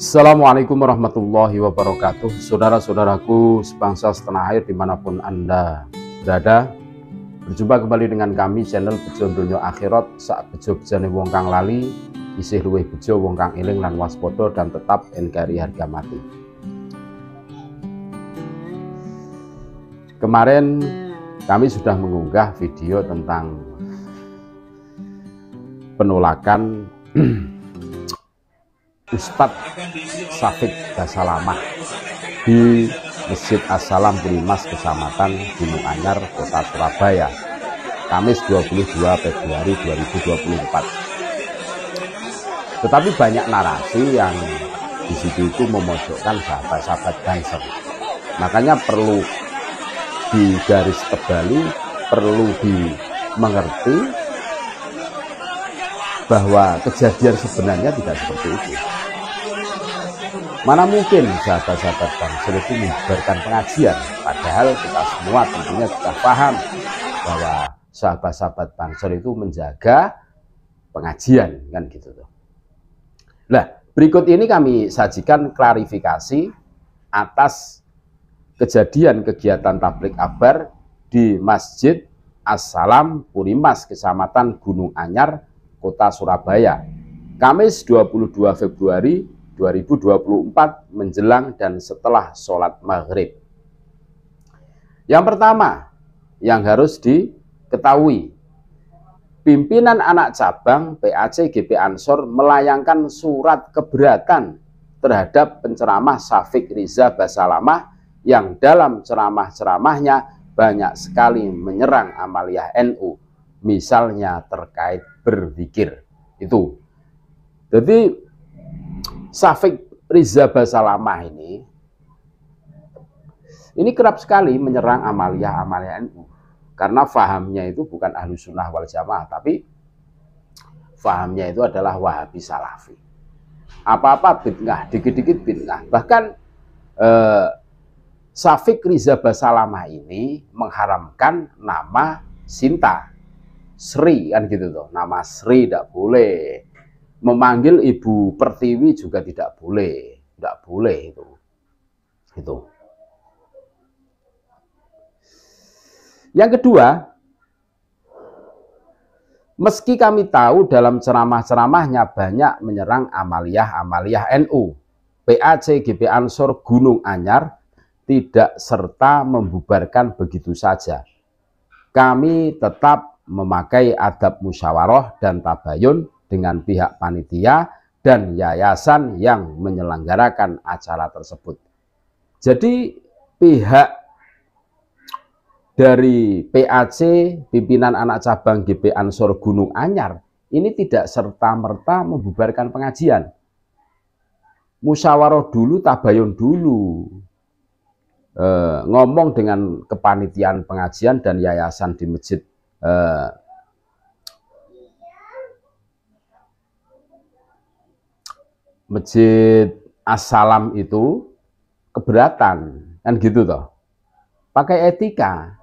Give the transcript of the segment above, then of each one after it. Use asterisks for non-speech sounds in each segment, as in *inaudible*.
Assalamualaikum warahmatullahi wabarakatuh Saudara-saudaraku sebangsa setanah air dimanapun Anda berada Berjumpa kembali dengan kami channel Bejo Dunia Akhirat Saat Bejo Bejane Wong Lali Isih Luwih Bejo Wong Kang Iling Lan Waspodo dan tetap NKRI Harga Mati Kemarin kami sudah mengunggah video tentang penolakan *clears throat* Ustadz Safik Basalamah di Masjid Assalam Primas Kecamatan Gunung Anyar Kota Surabaya Kamis 22 Februari 2024 tetapi banyak narasi yang di situ itu memojokkan sahabat-sahabat Banser makanya perlu di garis tebali perlu dimengerti bahwa kejadian sebenarnya tidak seperti itu. Mana mungkin sahabat-sahabat Bang itu menyebarkan pengajian, padahal kita semua tentunya sudah paham bahwa sahabat-sahabat Bang itu menjaga pengajian kan gitu tuh. Nah, berikut ini kami sajikan klarifikasi atas kejadian kegiatan tablik akbar di Masjid Assalam Purimas, Kecamatan Gunung Anyar, Kota Surabaya, Kamis 22 Februari 2024 menjelang dan setelah sholat maghrib. Yang pertama yang harus diketahui, pimpinan anak cabang PAC GP Ansor melayangkan surat keberatan terhadap penceramah Safik Riza Basalamah yang dalam ceramah-ceramahnya banyak sekali menyerang amaliyah NU, misalnya terkait berzikir. Itu. Jadi Safik Riza Basalamah ini ini kerap sekali menyerang amalia amalia NU karena fahamnya itu bukan ahlu sunnah wal jamaah tapi fahamnya itu adalah wahabi salafi apa-apa bid'ah dikit-dikit bid'ah bahkan eh, Safik Riza Basalamah ini mengharamkan nama Sinta Sri kan gitu tuh nama Sri tidak boleh memanggil Ibu Pertiwi juga tidak boleh, tidak boleh itu. Itu. Yang kedua, meski kami tahu dalam ceramah-ceramahnya banyak menyerang amaliyah-amaliyah NU, PAC GP Ansor Gunung Anyar tidak serta membubarkan begitu saja. Kami tetap memakai adab musyawarah dan tabayun dengan pihak panitia dan yayasan yang menyelenggarakan acara tersebut. Jadi pihak dari PAC, pimpinan anak cabang GP Ansor Gunung Anyar, ini tidak serta-merta membubarkan pengajian. Musyawarah dulu, tabayun dulu. E, ngomong dengan kepanitiaan pengajian dan yayasan di masjid e, Masjid asalam itu keberatan kan gitu toh pakai etika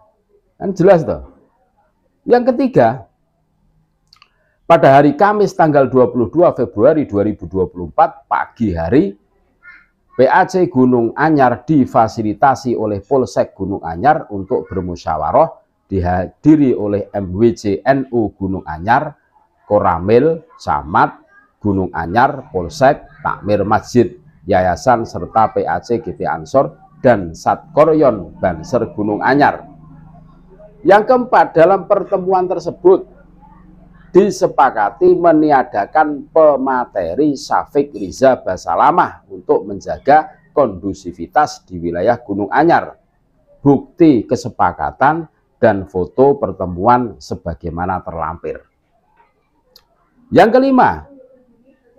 kan jelas toh yang ketiga pada hari Kamis tanggal 22 Februari 2024 pagi hari PAC Gunung Anyar difasilitasi oleh Polsek Gunung Anyar untuk bermusyawarah dihadiri oleh MWCNU Gunung Anyar, Koramil, Samad, Gunung Anyar, Polsek, Takmir Masjid, Yayasan serta PAC GP Ansor dan Satkoryon Banser Gunung Anyar. Yang keempat, dalam pertemuan tersebut disepakati meniadakan pemateri Safik Riza Basalamah untuk menjaga kondusivitas di wilayah Gunung Anyar. Bukti kesepakatan dan foto pertemuan sebagaimana terlampir. Yang kelima,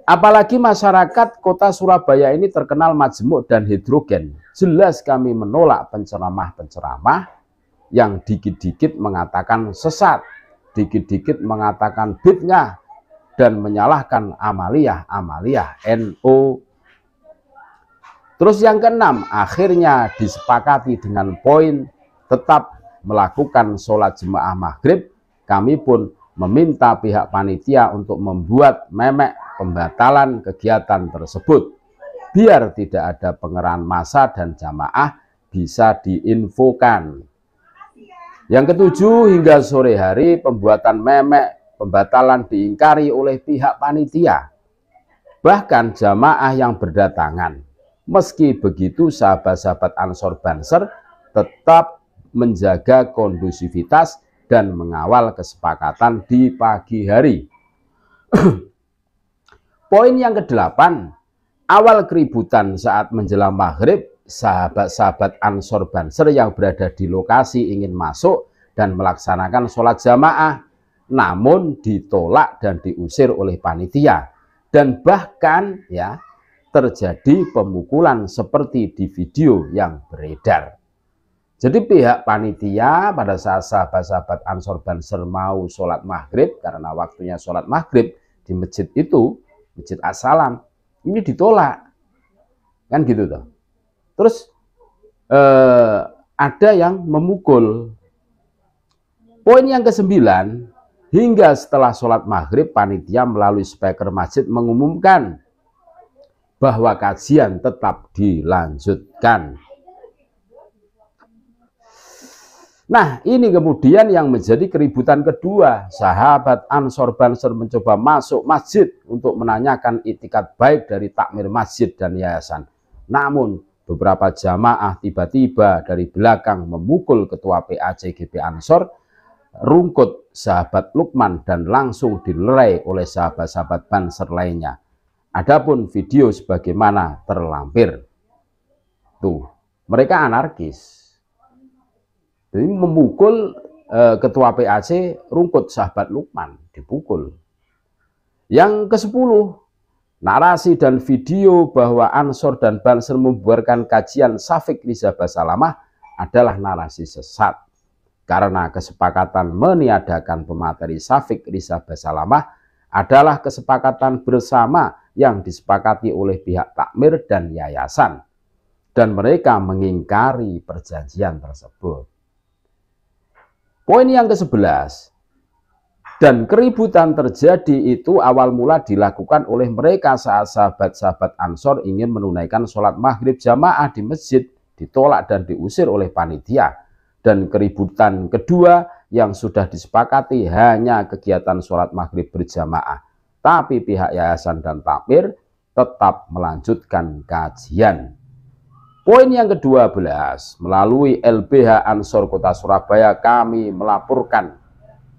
Apalagi masyarakat kota Surabaya ini terkenal majemuk dan hidrogen. Jelas kami menolak penceramah-penceramah yang dikit-dikit mengatakan sesat, dikit-dikit mengatakan bid'ah, dan menyalahkan amaliyah-amaliyah NO. Terus yang keenam, akhirnya disepakati dengan poin tetap melakukan sholat jemaah maghrib, kami pun meminta pihak panitia untuk membuat memek pembatalan kegiatan tersebut biar tidak ada pengerahan massa dan jamaah bisa diinfokan. Yang ketujuh, hingga sore hari pembuatan memek pembatalan diingkari oleh pihak panitia. Bahkan jamaah yang berdatangan. Meski begitu, sahabat-sahabat Ansor Banser tetap menjaga kondusivitas dan mengawal kesepakatan di pagi hari. *clears throat* Poin yang kedelapan, awal keributan saat menjelang maghrib, sahabat-sahabat Ansor Banser yang berada di lokasi ingin masuk dan melaksanakan sholat jamaah, namun ditolak dan diusir oleh panitia. Dan bahkan ya terjadi pemukulan seperti di video yang beredar. Jadi pihak panitia pada saat sahabat-sahabat Ansor Banser mau sholat maghrib, karena waktunya sholat maghrib di masjid itu, masjid Asalam, ini ditolak. Kan gitu tuh. Terus eh, ada yang memukul. Poin yang kesembilan, Hingga setelah sholat maghrib, panitia melalui speaker masjid mengumumkan bahwa kajian tetap dilanjutkan. Nah ini kemudian yang menjadi keributan kedua Sahabat Ansor Banser mencoba masuk masjid Untuk menanyakan itikat baik dari takmir masjid dan yayasan Namun beberapa jamaah tiba-tiba dari belakang memukul ketua PAC GP Ansor Rungkut sahabat Lukman dan langsung dilerai oleh sahabat-sahabat Banser lainnya Adapun video sebagaimana terlampir Tuh mereka anarkis jadi memukul e, ketua PAC rungkut sahabat Lukman, dipukul. Yang ke-10, narasi dan video bahwa Ansor dan Banser membuarkan kajian Safik Riza Basalamah adalah narasi sesat. Karena kesepakatan meniadakan pemateri Safik Riza Basalamah adalah kesepakatan bersama yang disepakati oleh pihak takmir dan yayasan. Dan mereka mengingkari perjanjian tersebut. Poin yang ke-11. Dan keributan terjadi itu awal mula dilakukan oleh mereka saat sahabat-sahabat Ansor ingin menunaikan sholat maghrib jamaah di masjid, ditolak dan diusir oleh panitia. Dan keributan kedua yang sudah disepakati hanya kegiatan sholat maghrib berjamaah. Tapi pihak yayasan dan takmir tetap melanjutkan kajian. Poin yang ke-12, melalui LBH Ansor Kota Surabaya kami melaporkan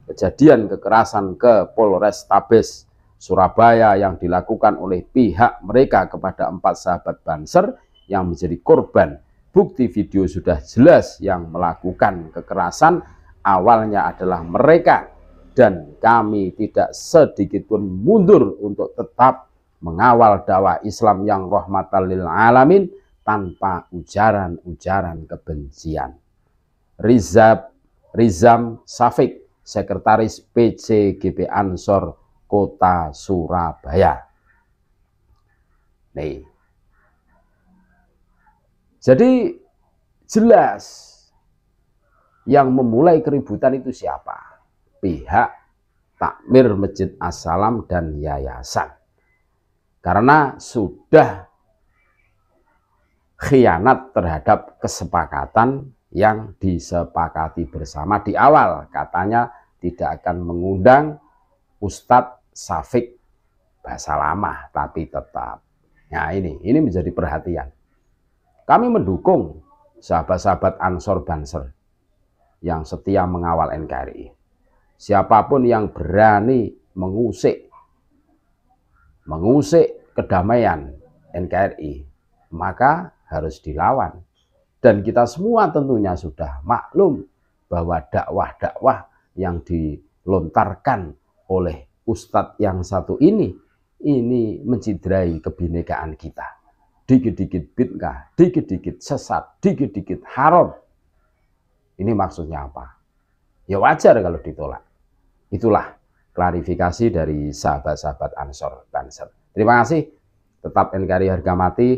kejadian kekerasan ke Polres Tabes Surabaya yang dilakukan oleh pihak mereka kepada empat sahabat Banser yang menjadi korban. Bukti video sudah jelas yang melakukan kekerasan awalnya adalah mereka dan kami tidak sedikit pun mundur untuk tetap mengawal dakwah Islam yang rahmatan lil alamin tanpa ujaran-ujaran kebencian. Rizab Rizam Safik, Sekretaris PC GP Ansor Kota Surabaya. Nih. Jadi jelas yang memulai keributan itu siapa? Pihak takmir Masjid Assalam dan yayasan. Karena sudah khianat terhadap kesepakatan yang disepakati bersama di awal. Katanya tidak akan mengundang Ustadz Safik bahasa lama tapi tetap. Nah ini, ini menjadi perhatian. Kami mendukung sahabat-sahabat Ansor Banser yang setia mengawal NKRI. Siapapun yang berani mengusik, mengusik kedamaian NKRI, maka harus dilawan. Dan kita semua tentunya sudah maklum bahwa dakwah-dakwah yang dilontarkan oleh ustadz yang satu ini, ini mencidrai kebinekaan kita. Dikit-dikit bid'ah, dikit-dikit sesat, dikit-dikit haram. Ini maksudnya apa? Ya wajar kalau ditolak. Itulah klarifikasi dari sahabat-sahabat Ansor Banser. Terima kasih. Tetap NKRI harga mati